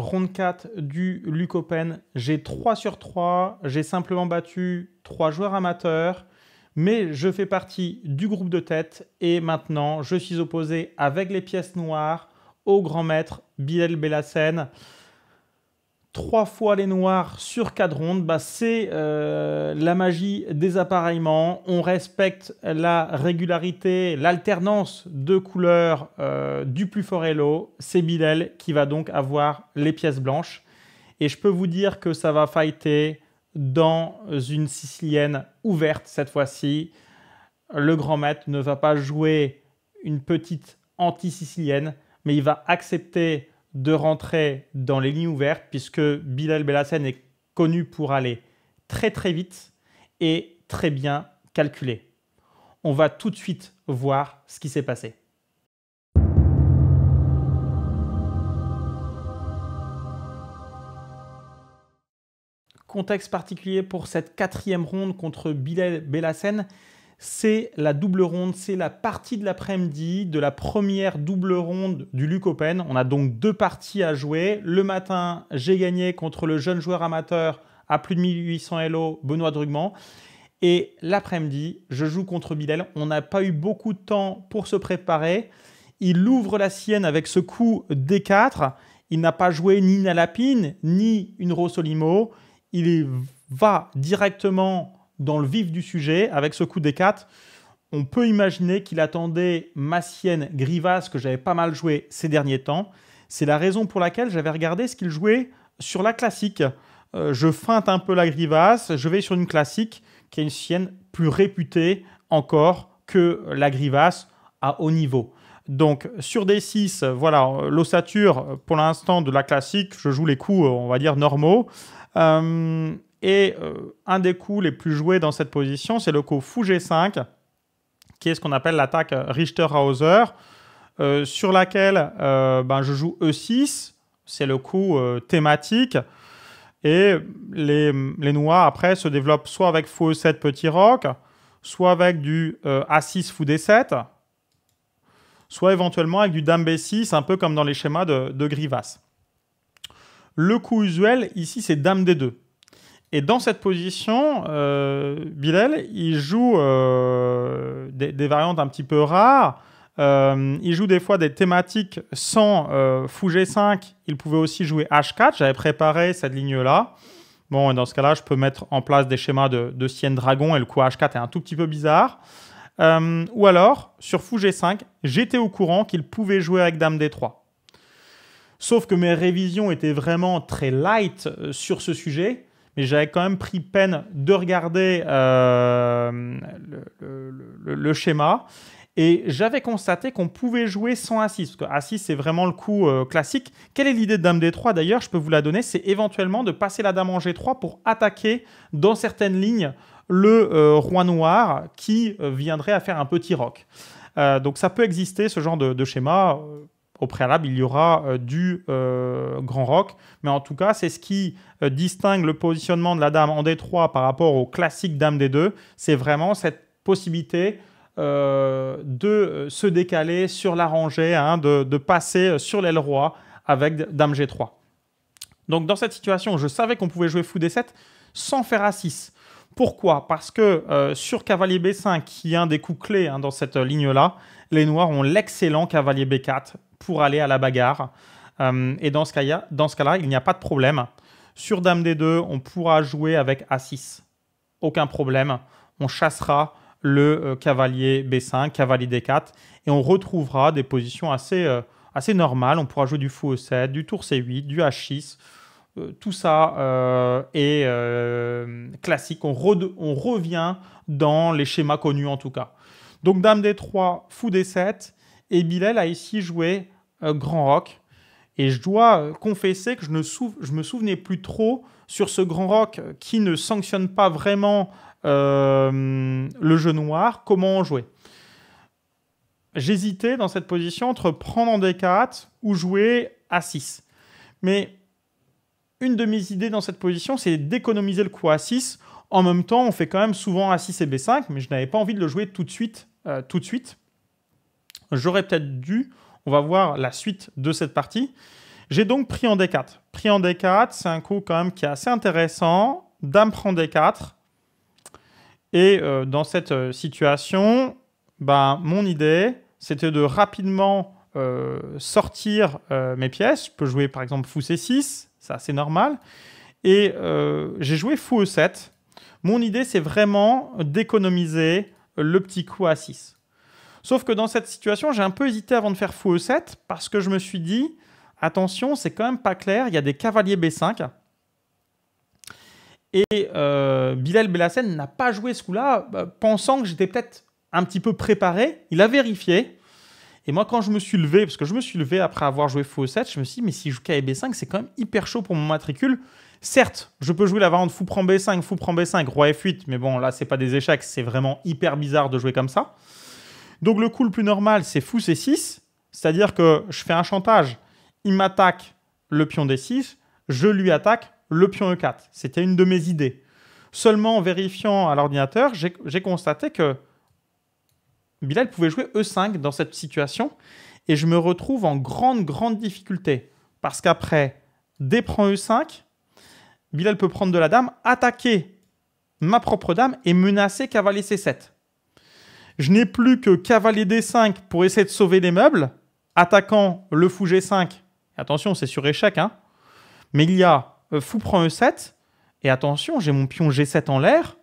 ronde 4 du Luc Open, j'ai 3 sur 3, j'ai simplement battu 3 joueurs amateurs, mais je fais partie du groupe de tête et maintenant je suis opposé avec les pièces noires au grand maître Biel Bellassen trois fois les noirs sur quatre rondes, bah, c'est euh, la magie des appareillements. On respecte la régularité, l'alternance de couleurs euh, du plus forello. C'est Bidel qui va donc avoir les pièces blanches. Et je peux vous dire que ça va fighter dans une sicilienne ouverte cette fois-ci. Le grand maître ne va pas jouer une petite anti-sicilienne, mais il va accepter de rentrer dans les lignes ouvertes puisque Bilal Bellassen est connu pour aller très très vite et très bien calculé. On va tout de suite voir ce qui s'est passé. Contexte particulier pour cette quatrième ronde contre Bilal Bellassen, c'est la double ronde, c'est la partie de l'après-midi de la première double ronde du Luc Open. On a donc deux parties à jouer. Le matin, j'ai gagné contre le jeune joueur amateur à plus de 1800 LO, Benoît Drugman. Et l'après-midi, je joue contre Bidel. On n'a pas eu beaucoup de temps pour se préparer. Il ouvre la sienne avec ce coup D4. Il n'a pas joué ni Nalapine, ni une Rosolimo. Il va directement dans le vif du sujet, avec ce coup des 4, on peut imaginer qu'il attendait ma sienne grivasse que j'avais pas mal joué ces derniers temps. C'est la raison pour laquelle j'avais regardé ce qu'il jouait sur la classique. Euh, je feinte un peu la grivasse, je vais sur une classique qui est une sienne plus réputée encore que la grivasse à haut niveau. Donc sur d 6, voilà, l'ossature pour l'instant de la classique, je joue les coups, on va dire, normaux. Euh, et euh, un des coups les plus joués dans cette position, c'est le coup Fou G5, qui est ce qu'on appelle l'attaque Richter-Hauser, euh, sur laquelle euh, ben, je joue E6, c'est le coup thématique. Et les, les, noirs, après, se développent soit avec Fou E7 petit roc, soit avec du A6 Fou D7, soit éventuellement avec du Dame B6, un peu comme dans les schémas de, de Grivas. Le coup usuel, ici, c'est Dame D2. Et dans cette position, euh, Bilal, il joue euh, des, variantes un petit peu rares. Euh, il joue des fois des thématiques sans euh, Fou G5. Il pouvait aussi jouer H4. J'avais préparé cette ligne-là. Bon, et dans ce cas-là, je peux mettre en place des schémas de, de Sienne Dragon et le coup H4 est un tout petit peu bizarre. ou alors, sur Fou G5, j'étais au courant qu'il pouvait jouer avec Dame D3. Sauf que mes révisions étaient vraiment très light sur ce sujet mais j'avais quand même pris peine de regarder euh, le, schéma. Et j'avais constaté qu'on pouvait jouer sans assis. parce que c'est vraiment le coup euh, classique. Quelle est l'idée de Dame D3 d'ailleurs Je peux vous la donner, c'est éventuellement de passer la Dame en G3 pour attaquer dans certaines lignes le euh, roi noir qui viendrait à faire un petit roc. donc ça peut exister ce genre de schéma au préalable, il y aura euh, du euh, Grand Rock. Mais en tout cas, c'est ce qui euh, distingue le positionnement de la dame en D3 par rapport au classique dame D2. C'est vraiment cette possibilité de se décaler sur la rangée, hein, de, passer sur l'aile roi avec dame G3. Donc dans cette situation, je savais qu'on pouvait jouer fou D7 sans faire A6. Pourquoi Parce que sur cavalier B5, qui est un des coups clés hein, dans cette ligne-là, les noirs ont l'excellent cavalier B4 pour aller à la bagarre. Euh, et dans ce cas-là, il n'y a pas de problème. Sur Dame D2, on pourra jouer avec A6. Aucun problème. On chassera le euh, cavalier B5, cavalier D4, et on retrouvera des positions assez, euh, assez normales. On pourra jouer du fou E7, du tour C8, du H6. tout ça est classique. On, on, revient dans les schémas connus en tout cas. Donc Dame D3, fou D7, et Bilal a ici joué euh, Grand Rock. Et je dois euh, confesser que je, ne je me souvenais plus trop sur ce Grand Rock euh, qui ne sanctionne pas vraiment le jeu noir, comment en jouer. J'hésitais dans cette position entre prendre en D4 ou jouer a 6. Mais une de mes idées dans cette position, c'est d'économiser le coup a 6. En même temps, on fait quand même souvent A6 et B5, mais je n'avais pas envie de le jouer tout de suite. tout de suite j'aurais peut-être dû. On va voir la suite de cette partie. J'ai donc pris en D4. Pris en D4, c'est un coup quand même qui est assez intéressant. Dame prend D4. Et euh, dans cette euh, situation, ben, mon idée, c'était de rapidement euh, sortir mes pièces. Je peux jouer par exemple fou C6, c'est assez normal. Et j'ai joué fou E7. Mon idée, c'est vraiment d'économiser le petit coup à 6. Sauf que dans cette situation, j'ai un peu hésité avant de faire fou E7 parce que je me suis dit, attention, c'est quand même pas clair, il y a des cavaliers B5. Et euh, Bilal Belassen n'a pas joué ce coup-là, bah, pensant que j'étais peut-être un petit peu préparé. Il a vérifié. Et moi, quand je me suis levé, parce que je me suis levé après avoir joué fou e 7 je me suis dit, mais si je joue B5, c'est quand même hyper chaud pour mon matricule. Certes, je peux jouer la variante fou prend B5, fou prend B5, roi F8, mais bon, là, c'est pas des échecs, c'est vraiment hyper bizarre de jouer comme ça. Donc le coup le plus normal, c'est fou C6, c'est-à-dire que je fais un chantage, il m'attaque le pion D6, je lui attaque le pion E4. C'était une de mes idées. Seulement en vérifiant à l'ordinateur, j'ai constaté que Bilal pouvait jouer E5 dans cette situation et je me retrouve en grande, grande difficulté parce qu'après D prend E5, Bilal peut prendre de la dame, attaquer ma propre dame et menacer cavalier C7. Je n'ai plus que cavalier D5 pour essayer de sauver les meubles. Attaquant le fou G5. Attention, c'est sur échec. Hein. Mais il y a euh, fou prend E7. Et attention, j'ai mon pion G7 en l'air.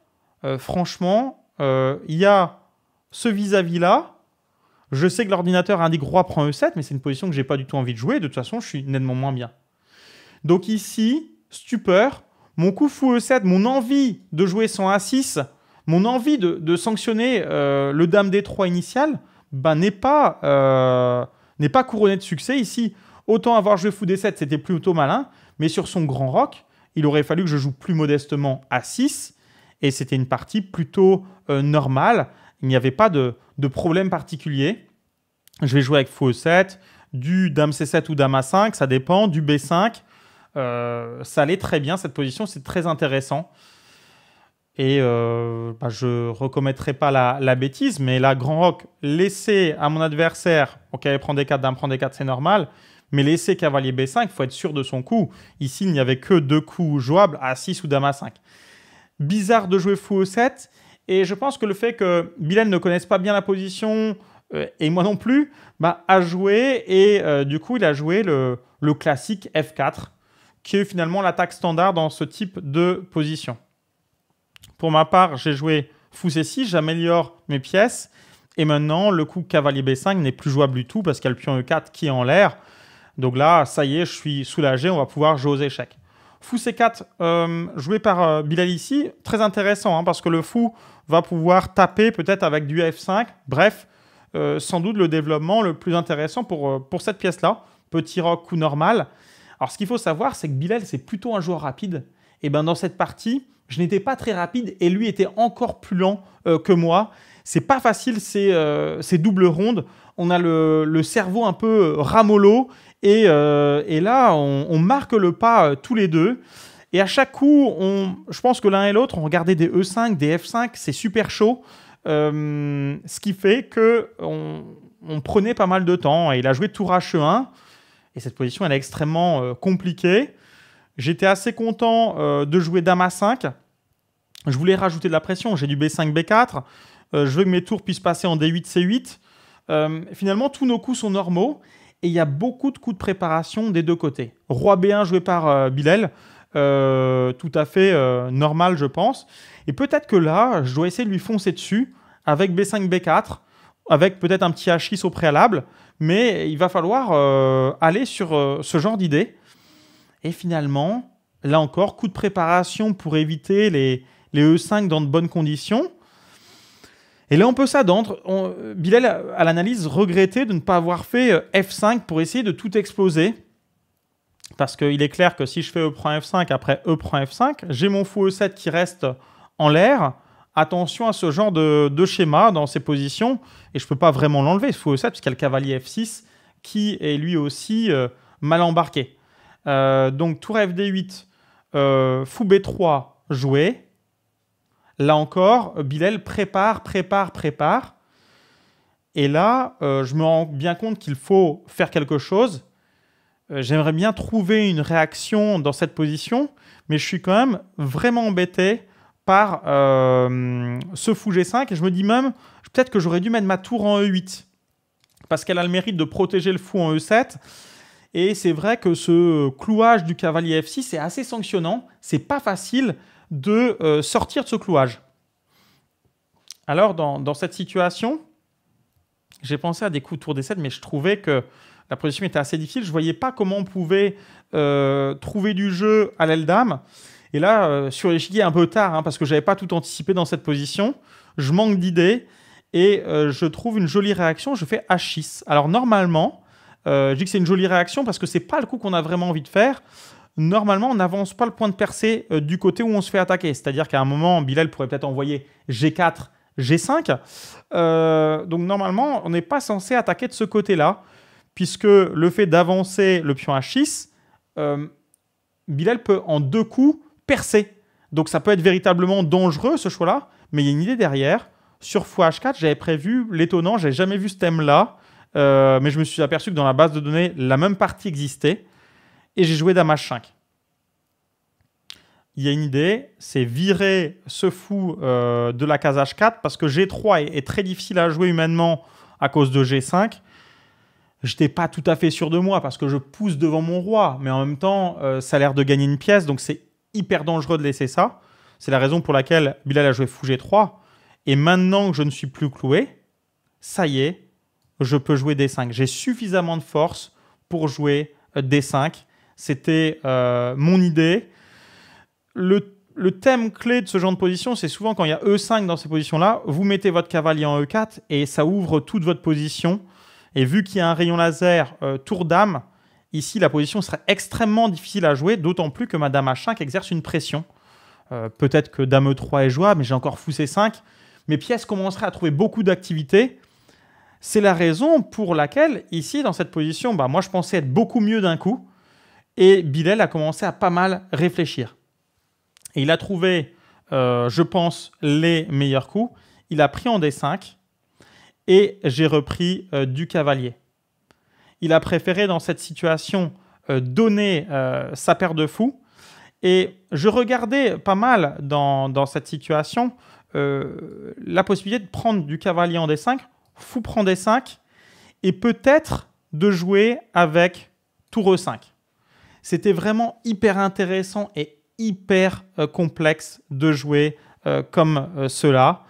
Euh, franchement, euh, il y a ce vis-à-vis là. Je sais que l'ordinateur indique roi prend E7, mais c'est une position que j'ai pas du tout envie de jouer. De toute façon, je suis nettement moins bien. Donc ici, stupeur, mon coup fou E7, mon envie de jouer son A6 mon envie de, sanctionner euh, le Dame D3 initial ben, n'est pas, euh, pas couronné de succès ici. Autant avoir joué fou d 7, c'était plutôt malin, mais sur son grand rock, il aurait fallu que je joue plus modestement à 6, et c'était une partie plutôt euh, normale. Il n'y avait pas de, de, problème particulier. Je vais jouer avec fou 7, du Dame C7 ou Dame A5, ça dépend, du B5. Euh, ça allait très bien, cette position, c'est très intéressant. Et euh, bah, je ne recommettrai pas la, bêtise, mais là, Grand Rock, laisser à mon adversaire, ok, il prend des 4 d'un, prend des 4, c'est normal, mais laisser cavalier B5, il faut être sûr de son coup. Ici, il n'y avait que deux coups jouables à 6 ou dame à 5. Bizarre de jouer fou au 7, et je pense que le fait que Bilal ne connaisse pas bien la position, euh, et moi non plus, bah, a joué, et euh, du coup, il a joué le, le classique F4, qui est finalement l'attaque standard dans ce type de position. Pour ma part, j'ai joué fou c6, j'améliore mes pièces. Et maintenant, le coup cavalier b5 n'est plus jouable du tout parce qu'il y a le pion e4 qui est en l'air. Donc là, ça y est, je suis soulagé, on va pouvoir jouer aux échecs. Fou c4 euh, joué par euh, Bilal ici, très intéressant hein, parce que le fou va pouvoir taper peut-être avec du f5. Bref, euh, sans doute le développement le plus intéressant pour, pour cette pièce-là. Petit rock coup normal. Alors ce qu'il faut savoir, c'est que Bilal, c'est plutôt un joueur rapide et eh ben dans cette partie, je n'étais pas très rapide et lui était encore plus lent euh, que moi. C'est pas facile ces, euh, doubles rondes. On a le, cerveau un peu euh, ramolo et, là on, marque le pas tous les deux. Et à chaque coup, je pense que l'un et l'autre on regardait des E5, des F5, c'est super chaud. ce qui fait qu'on prenait pas mal de temps. Et il a joué tour H1. Et cette position, elle est extrêmement compliquée. J'étais assez content euh, de jouer Dame a 5. Je voulais rajouter de la pression. J'ai du B5, B4. Euh, je veux que mes tours puissent passer en D8, C8. Euh, finalement, tous nos coups sont normaux. Et il y a beaucoup de coups de préparation des deux côtés. Roi B1 joué par Bilal. tout à fait normal, je pense. Et peut-être que là, je dois essayer de lui foncer dessus avec B5, B4 avec peut-être un petit H6 au préalable, mais il va falloir aller sur ce genre d'idée et finalement, là encore, coup de préparation pour éviter les, E5 e dans de bonnes conditions. Et là, on peut s'adendre. Bilal, à l'analyse, regretter de ne pas avoir fait euh, F5 pour essayer de tout exploser. Parce qu'il est clair que si je fais E prend F5 après E prend F5, j'ai mon fou E7 qui reste en l'air. Attention à ce genre de, schéma dans ces positions. Et je ne peux pas vraiment l'enlever, ce fou E7, puisqu'il y a le cavalier F6 qui est lui aussi euh, mal embarqué. Euh, donc tour fd8, euh, fou b3 joué. Là encore, Bilal prépare, prépare, prépare. Et là, euh, je me rends bien compte qu'il faut faire quelque chose. J'aimerais bien trouver une réaction dans cette position, mais je suis quand même vraiment embêté par ce fou g5 et je me dis même peut-être que j'aurais dû mettre ma tour en e8 parce qu'elle a le mérite de protéger le fou en e7 et c'est vrai que ce clouage du cavalier F6 c'est assez sanctionnant. C'est pas facile de euh, sortir de ce clouage. Alors, dans, dans cette situation, j'ai pensé à des coups de tour des 7 mais je trouvais que la position était assez difficile. Je ne voyais pas comment on pouvait euh, trouver du jeu à l'aile d'âme. Et là, je euh, sur l'échiquier, un peu tard, hein, parce que je n'avais pas tout anticipé dans cette position. Je manque d'idées et je trouve une jolie réaction. Je fais H6. Alors, normalement, euh, je dis que c'est une jolie réaction parce que c'est pas le coup qu'on a vraiment envie de faire. Normalement, on n'avance pas le point de percée euh, du côté où on se fait attaquer. C'est-à-dire qu'à un moment, Bilal pourrait peut-être envoyer G4, G5. Euh, donc normalement, on n'est pas censé attaquer de ce côté-là, puisque le fait d'avancer le pion H6, Bilal peut en deux coups percer. Donc ça peut être véritablement dangereux ce choix-là, mais il y a une idée derrière. Sur h 4 j'avais prévu l'étonnant, J'ai jamais vu ce thème-là. Euh, mais je me suis aperçu que dans la base de données, la même partie existait. Et j'ai joué h 5. Il y a une idée, c'est virer ce fou euh, de la case H4 parce que G3 est, très difficile à jouer humainement à cause de G5. Je n'étais pas tout à fait sûr de moi parce que je pousse devant mon roi, mais en même temps, euh, ça a l'air de gagner une pièce, donc c'est hyper dangereux de laisser ça. C'est la raison pour laquelle Bilal a joué fou G3. Et maintenant que je ne suis plus cloué, ça y est, je peux jouer D5. J'ai suffisamment de force pour jouer euh, D5. C'était euh, mon idée. Le, thème clé de ce genre de position, c'est souvent quand il y a E5 dans ces positions-là, vous mettez votre cavalier en E4 et ça ouvre toute votre position. Et vu qu'il y a un rayon laser euh, tour dame, ici la position serait extrêmement difficile à jouer, d'autant plus que ma dame H5 exerce une pression. Peut-être que dame E3 est jouable, mais j'ai encore fou C5. Mes pièces commenceraient à trouver beaucoup d'activité. C'est la raison pour laquelle, ici, dans cette position, bah, moi je pensais être beaucoup mieux d'un coup. Et Bilal a commencé à pas mal réfléchir. Et il a trouvé, euh, je pense, les meilleurs coups. Il a pris en D5 et j'ai repris euh, du cavalier. Il a préféré dans cette situation euh, donner sa paire de fous. Et je regardais pas mal dans, dans cette situation la possibilité de prendre du cavalier en D5 fou prend des 5 et peut-être de jouer avec tour E5. C'était vraiment hyper intéressant et hyper euh, complexe de jouer euh, comme euh, cela.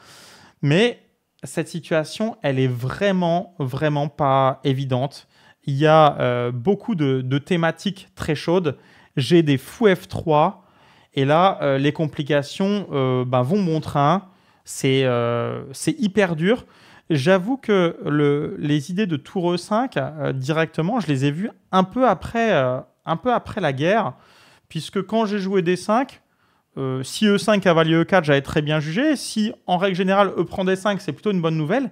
Mais cette situation, elle est vraiment, vraiment pas évidente. Il y a beaucoup de, thématiques très chaudes. J'ai des fous F3. Et là, les complications ben, vont montrer train. C'est hyper dur. J'avoue que le, les idées de tour e 5, euh, directement, je les ai vues un peu après, euh, un peu après la guerre, puisque quand j'ai joué D5, euh, si E5 cavalier E4, j'avais très bien jugé. Si, en règle générale, E prend D5, c'est plutôt une bonne nouvelle.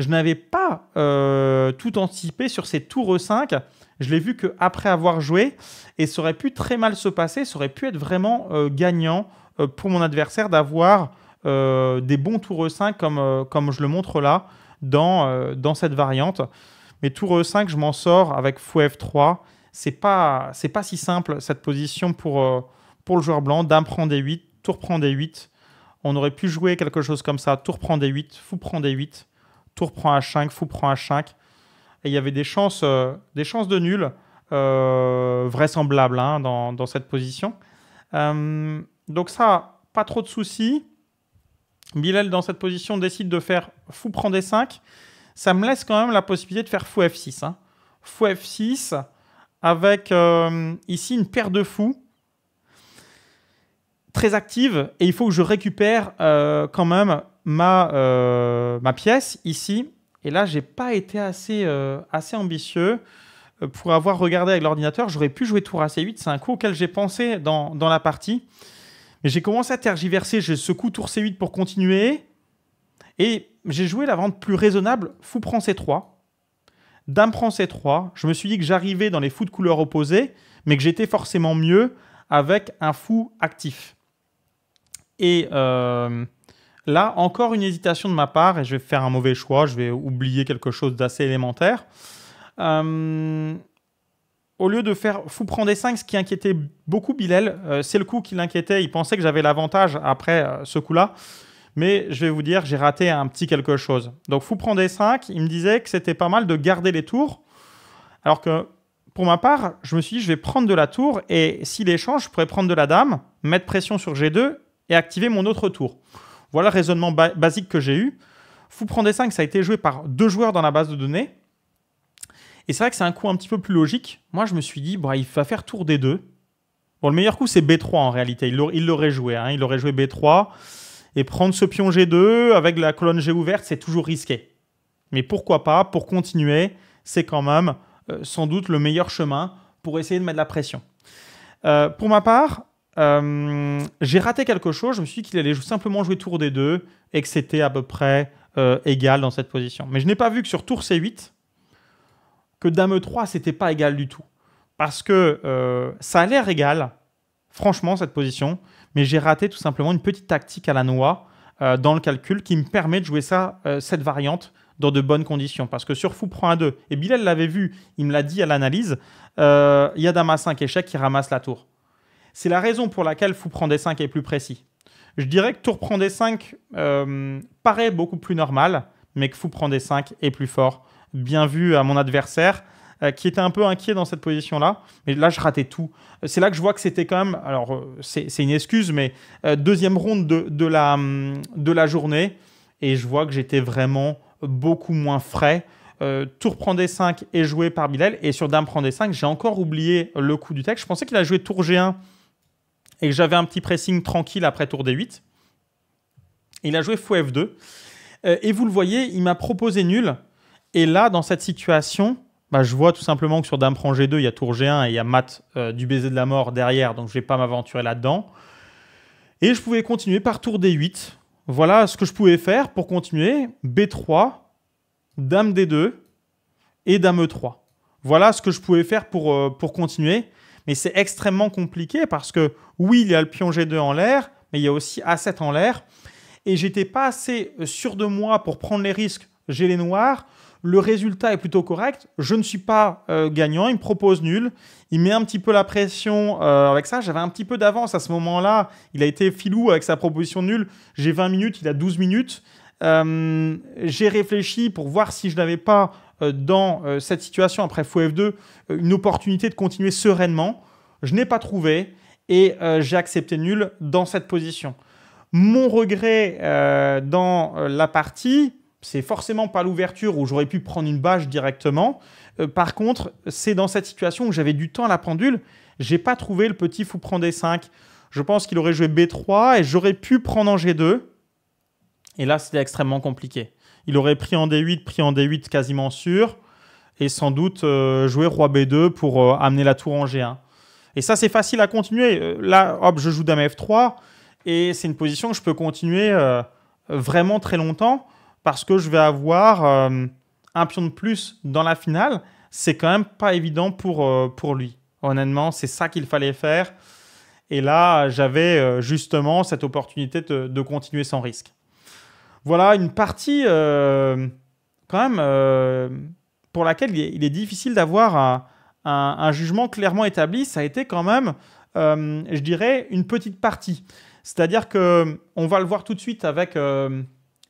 Je n'avais pas tout anticipé sur ces tours E5. Je l'ai vu qu'après avoir joué, et ça aurait pu très mal se passer, ça aurait pu être vraiment gagnant pour mon adversaire d'avoir euh, des bons tours E5 comme, euh, comme je le montre là dans, euh, dans cette variante. Mais tour E5, je m'en sors avec fou F3. C'est pas, c'est pas si simple cette position pour, pour le joueur blanc. Dame prend D8, tour prend D8. On aurait pu jouer quelque chose comme ça. Tour prend D8, fou prend D8, tour prend H5, fou prend H5. Et il y avait des chances, des chances de nul euh, vraisemblables hein, dans, dans, cette position. donc ça, pas trop de soucis. Bilal, dans cette position, décide de faire fou prend D5. Ça me laisse quand même la possibilité de faire fou F6. Hein. Fou F6 avec euh, ici une paire de fous très active et il faut que je récupère euh, quand même ma, euh, ma pièce ici. Et là, j'ai pas été assez, assez ambitieux pour avoir regardé avec l'ordinateur. J'aurais pu jouer tour c 8 C'est un coup auquel j'ai pensé dans, dans la partie. Et j'ai commencé à tergiverser, j'ai secoué tour C8 pour continuer. Et j'ai joué la vente plus raisonnable, fou prend C3. Dame prend C3. Je me suis dit que j'arrivais dans les fous de couleurs opposées, mais que j'étais forcément mieux avec un fou actif. Et euh, là, encore une hésitation de ma part, et je vais faire un mauvais choix, je vais oublier quelque chose d'assez élémentaire. Euh, au lieu de faire fou prend des 5, ce qui inquiétait beaucoup Bilal, euh, c'est le coup qui l'inquiétait. Il pensait que j'avais l'avantage après euh, ce coup-là. Mais je vais vous dire, j'ai raté un petit quelque chose. Donc fou prend des 5, il me disait que c'était pas mal de garder les tours. Alors que pour ma part, je me suis dit, je vais prendre de la tour. Et s'il échange, je pourrais prendre de la dame, mettre pression sur G2 et activer mon autre tour. Voilà le raisonnement basique que j'ai eu. Fou prend des 5, ça a été joué par deux joueurs dans la base de données. Et c'est vrai que c'est un coup un petit peu plus logique. Moi, je me suis dit, bah, il va faire tour des deux. Bon, le meilleur coup, c'est B3 en réalité. Il l'aurait joué. Hein. Il aurait joué B3. Et prendre ce pion G2 avec la colonne G ouverte, c'est toujours risqué. Mais pourquoi pas Pour continuer, c'est quand même euh, sans doute le meilleur chemin pour essayer de mettre la pression. Euh, pour ma part, euh, j'ai raté quelque chose. Je me suis dit qu'il allait simplement jouer tour des deux et que c'était à peu près égal dans cette position. Mais je n'ai pas vu que sur tour C8, que Dame 3, c'était pas égal du tout. Parce que euh, ça a l'air égal, franchement, cette position, mais j'ai raté tout simplement une petite tactique à la noix euh, dans le calcul qui me permet de jouer ça, euh, cette variante dans de bonnes conditions. Parce que sur fou prend un 2, et Bilal l'avait vu, il me l'a dit à l'analyse, il y a Dame 5 échec qui ramasse la tour. C'est la raison pour laquelle fou prend des 5 est plus précis. Je dirais que tour prend des 5 paraît beaucoup plus normal, mais que fou prend des 5 est plus fort bien vu à mon adversaire euh, qui était un peu inquiet dans cette position-là. Mais là, je ratais tout. C'est là que je vois que c'était quand même, alors euh, c'est une excuse, mais euh, deuxième ronde de, la, hum, de la journée. Et je vois que j'étais vraiment beaucoup moins frais. tour prend D5 et joué par Bilal. Et sur Dame prend D5, j'ai encore oublié le coup du texte. Je pensais qu'il a joué tour G1 et que j'avais un petit pressing tranquille après tour D8. Il a joué fou F2. et vous le voyez, il m'a proposé nul. Et là, dans cette situation, bah, je vois tout simplement que sur Dame prend G2, il y a tour G1 et il y a mat euh, du baiser de la mort derrière, donc je ne vais pas m'aventurer là-dedans. Et je pouvais continuer par tour D8. Voilà ce que je pouvais faire pour continuer. B3, Dame D2 et Dame E3. Voilà ce que je pouvais faire pour, euh, pour continuer. Mais c'est extrêmement compliqué parce que oui, il y a le pion G2 en l'air, mais il y a aussi A7 en l'air. Et j'étais pas assez sûr de moi pour prendre les risques. J'ai les noirs le résultat est plutôt correct, je ne suis pas euh, gagnant, il me propose nul, il met un petit peu la pression euh, avec ça, j'avais un petit peu d'avance à ce moment-là, il a été filou avec sa proposition nulle, j'ai 20 minutes, il a 12 minutes, euh, j'ai réfléchi pour voir si je n'avais pas dans cette situation après fou F2 une opportunité de continuer sereinement, je n'ai pas trouvé et j'ai accepté nul dans cette position. Mon regret dans la partie, c'est forcément pas l'ouverture où j'aurais pu prendre une bâche directement. Euh, par contre, c'est dans cette situation où j'avais du temps à la pendule, j'ai pas trouvé le petit fou prend D5. Je pense qu'il aurait joué B3 et j'aurais pu prendre en G2. Et là, c'était extrêmement compliqué. Il aurait pris en D8, pris en D8 quasiment sûr. Et sans doute euh, joué roi B2 pour euh, amener la tour en G1. Et ça, c'est facile à continuer. Là, hop, je joue dame F3. Et c'est une position que je peux continuer vraiment très longtemps parce que je vais avoir euh, un pion de plus dans la finale, c'est quand même pas évident pour, euh, pour lui. Honnêtement, c'est ça qu'il fallait faire. Et là, j'avais euh, justement cette opportunité de, de, continuer sans risque. Voilà une partie quand même pour laquelle il est, difficile d'avoir un, un, un, jugement clairement établi. Ça a été quand même, je dirais, une petite partie. C'est-à-dire que on va le voir tout de suite avec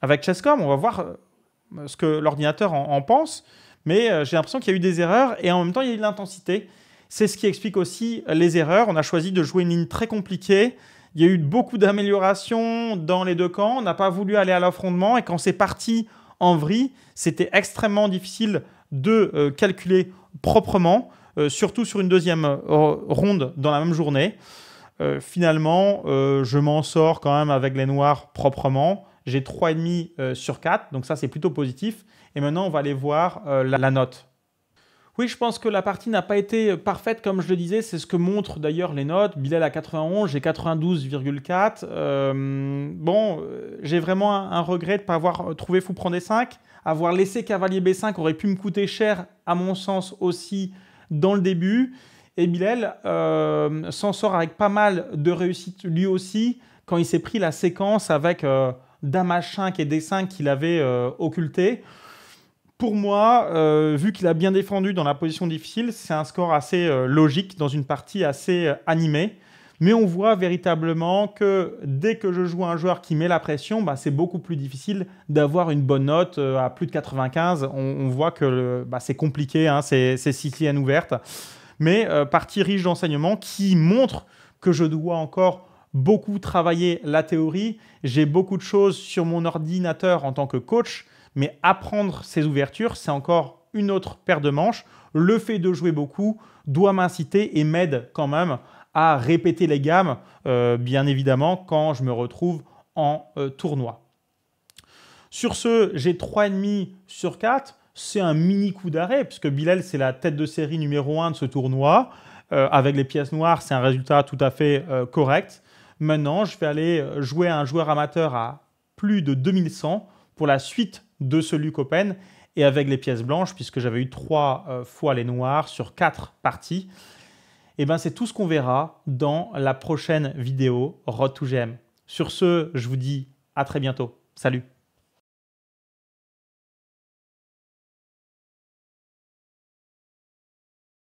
avec Chesscom, on va voir euh, ce que l'ordinateur en, pense, mais euh, j'ai l'impression qu'il y a eu des erreurs et en même temps il y a eu de l'intensité. C'est ce qui explique aussi les erreurs. On a choisi de jouer une ligne très compliquée. Il y a eu beaucoup d'améliorations dans les deux camps. On n'a pas voulu aller à l'affrontement et quand c'est parti en vrille, c'était extrêmement difficile de euh, calculer proprement, surtout sur une deuxième ronde dans la même journée. finalement, je m'en sors quand même avec les noirs proprement. J'ai 3,5 euh, sur 4, donc ça c'est plutôt positif. Et maintenant on va aller voir euh, la, note. Oui, je pense que la partie n'a pas été euh, parfaite, comme je le disais. C'est ce que montrent d'ailleurs les notes. Bilal à 91, j'ai 92,4. bon, j'ai vraiment un, regret de ne pas avoir trouvé Fou prendre des 5. Avoir laissé Cavalier B5 aurait pu me coûter cher, à mon sens aussi, dans le début. Et Bilal s'en sort avec pas mal de réussite lui aussi, quand il s'est pris la séquence avec qui et dessin qu'il avait euh, occulté. Pour moi, euh, vu qu'il a bien défendu dans la position difficile, c'est un score assez euh, logique dans une partie assez animée. Mais on voit véritablement que dès que je joue un joueur qui met la pression, bah, c'est beaucoup plus difficile d'avoir une bonne note à plus de 95. On, voit que bah, c'est compliqué, hein, c'est City à ouverte. Mais partie riche d'enseignement qui montre que je dois encore beaucoup travaillé la théorie, j'ai beaucoup de choses sur mon ordinateur en tant que coach, mais apprendre ces ouvertures, c'est encore une autre paire de manches. Le fait de jouer beaucoup doit m'inciter et m'aide quand même à répéter les gammes, euh, bien évidemment, quand je me retrouve en euh, tournoi. Sur ce, j'ai 3,5 sur 4. C'est un mini coup d'arrêt, puisque Bilal, c'est la tête de série numéro 1 de ce tournoi. Euh, avec les pièces noires, c'est un résultat tout à fait correct. Maintenant, je vais aller euh, jouer à un joueur amateur à plus de 2100 pour la suite de ce Open et avec les pièces blanches, puisque j'avais eu trois euh, fois les noirs sur quatre parties. Et eh bien, c'est tout ce qu'on verra dans la prochaine vidéo Road to GM. Sur ce, je vous dis à très bientôt. Salut